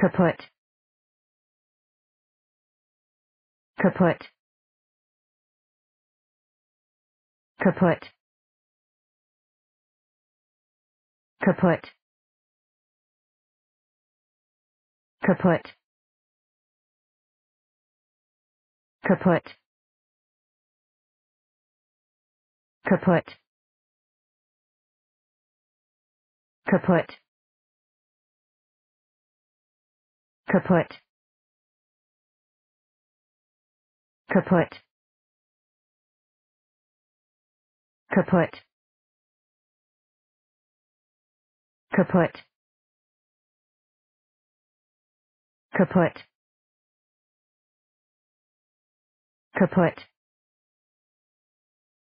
kaput kaput kaput kaput kaput kaput kaput kaput kaput kaput kaput kaput kaput kaput